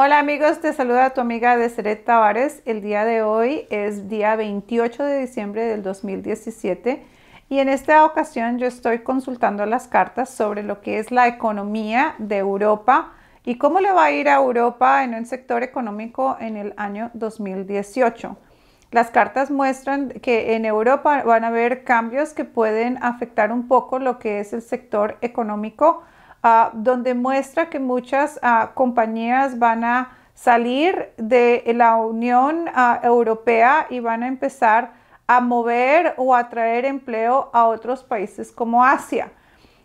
Hola amigos, te saluda tu amiga Desiree Tavares. El día de hoy es día 28 de diciembre del 2017 y en esta ocasión yo estoy consultando las cartas sobre lo que es la economía de Europa y cómo le va a ir a Europa en el sector económico en el año 2018. Las cartas muestran que en Europa van a haber cambios que pueden afectar un poco lo que es el sector económico Ah, donde muestra que muchas ah, compañías van a salir de la Unión ah, Europea y van a empezar a mover o a traer empleo a otros países como Asia.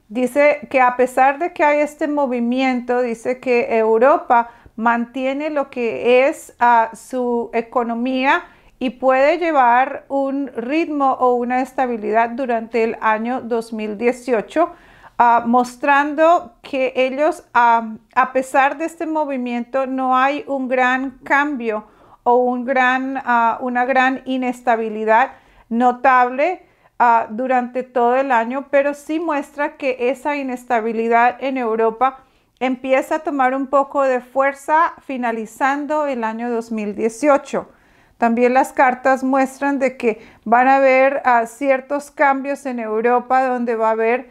Dice que a pesar de que hay este movimiento, dice que Europa mantiene lo que es su economía y puede llevar un ritmo o una estabilidad durante el año 2018 Ah, mostrando que ellos, ah, a pesar de este movimiento, no hay un gran cambio o un gran, ah, una gran inestabilidad notable durante todo el año, pero sí muestra que esa inestabilidad en Europa empieza a tomar un poco de fuerza finalizando el año 2018. También las cartas muestran de que van a haber ciertos cambios en Europa donde va a haber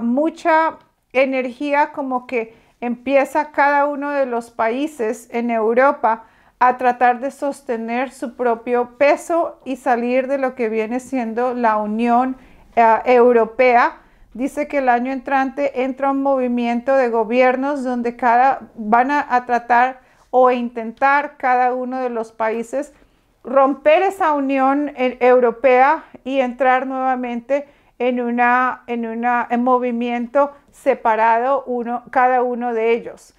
mucha energía como que empieza cada uno de los países en Europa a tratar de sostener su propio peso y salir de lo que viene siendo la Unión eh, Europea. Dice que el año entrante entra un movimiento de gobiernos donde cada, van a tratar o intentar cada uno de los países romper esa Unión eh, Europea y entrar nuevamente en, una, movimiento separado cada uno de ellos,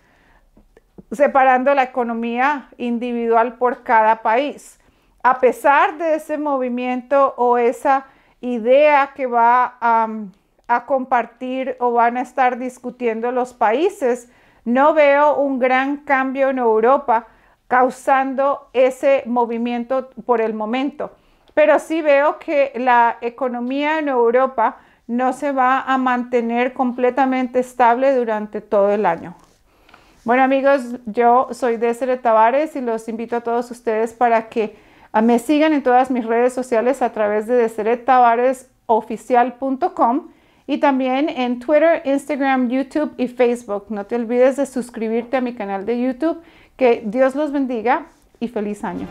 separando la economía individual por cada país. A pesar de ese movimiento o esa idea que va a, a compartir o van a estar discutiendo los países, no veo un gran cambio en Europa causando ese movimiento por el momento pero sí veo que la economía en Europa no se va a mantener completamente estable durante todo el año. Bueno amigos, yo soy Desiree Tavares y los invito a todos ustedes para que ah, me sigan en todas mis redes sociales a través de puntocom y también en Twitter, Instagram, YouTube y Facebook. No te olvides de suscribirte a mi canal de YouTube. Que Dios los bendiga y feliz año.